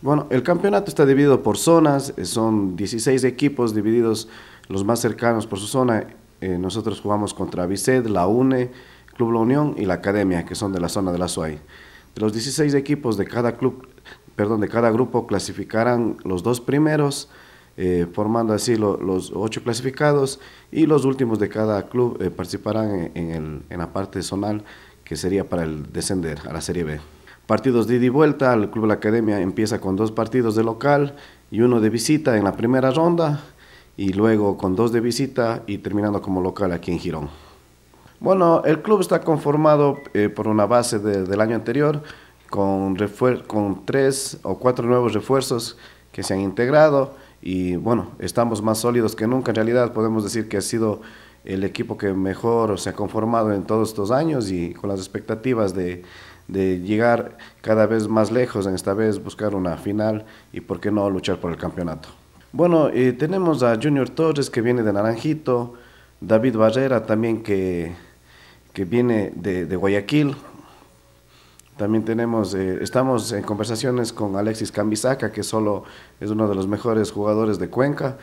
Bueno, el campeonato está dividido por zonas, eh, son 16 equipos divididos los más cercanos por su zona. Eh, nosotros jugamos contra Biced, la UNE, Club La Unión y la Academia, que son de la zona de la SUAI. De los 16 equipos de cada club, perdón, de cada grupo clasificarán los dos primeros, eh, formando así los ocho clasificados y los últimos de cada club participarán en, en, en la parte zonal que sería para el descender a la Serie B partidos de ida y vuelta. El Club La Academia empieza con dos partidos de local y uno de visita en la primera ronda y luego con dos de visita y terminando como local aquí en Girón. Bueno, el club está conformado eh, por una base del año anterior con, con tres o cuatro nuevos refuerzos que se han integrado y bueno, estamos más sólidos que nunca. En realidad podemos decir que ha sido el equipo que mejor se ha conformado en todos estos años y con las expectativas de, de llegar cada vez más lejos, en esta vez buscar una final y por qué no luchar por el campeonato. Bueno, eh, tenemos a Junior Torres que viene de Naranjito, David Barrera también que, que viene de, Guayaquil. También tenemos, eh, estamos en conversaciones con Alexis Cambisaca, que solo es uno de los mejores jugadores de Cuenca,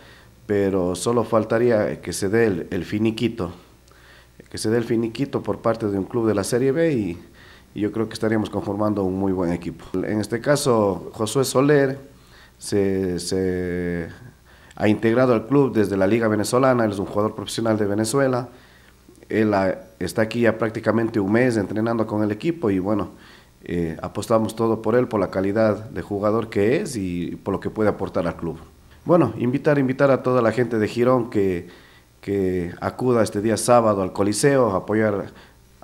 pero solo faltaría que se dé el, el finiquito, que se dé el finiquito por parte de un club de la Serie B y, y yo creo que estaríamos conformando un muy buen equipo. En este caso, Josué Soler se, ha integrado al club desde la Liga Venezolana, él es un jugador profesional de Venezuela, él está aquí ya prácticamente un mes entrenando con el equipo y bueno, eh, apostamos todo por él, por la calidad de jugador que es y por lo que puede aportar al club. Bueno, invitar, invitar a toda la gente de Girón que, que acuda este día sábado al Coliseo, a apoyar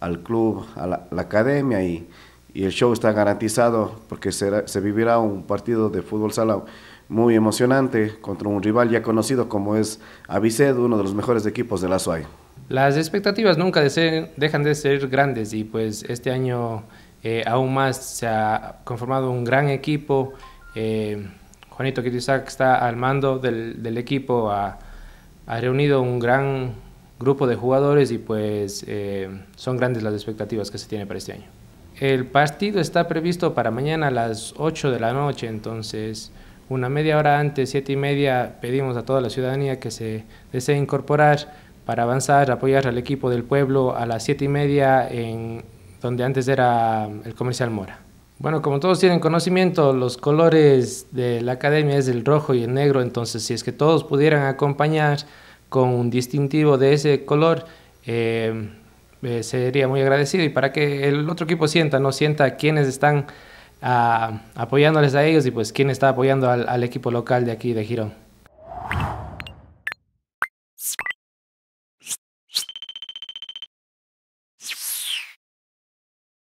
al club, a la, academia y, y, el show está garantizado porque será, se vivirá un partido de fútbol sala muy emocionante contra un rival ya conocido como es avised uno de los mejores equipos de la SUAI. Las expectativas nunca dejan de ser grandes y pues este año eh, aún más se ha conformado un gran equipo. Eh, Juanito Kitisak está al mando del, del equipo, ha, ha reunido un gran grupo de jugadores y pues eh, son grandes las expectativas que se tiene para este año. El partido está previsto para mañana a las 8 de la noche, entonces una media hora antes, 7 y media, pedimos a toda la ciudadanía que se desee incorporar para avanzar, apoyar al equipo del pueblo a las 7 y media en donde antes era el comercial Mora. Bueno, como todos tienen conocimiento, los colores de la academia es el rojo y el negro, entonces si es que todos pudieran acompañar con un distintivo de ese color, eh, eh, sería muy agradecido. Y para que el otro equipo sienta, ¿no? Sienta quiénes están ah, apoyándoles a ellos y pues quién está apoyando al, al equipo local de aquí de Girón.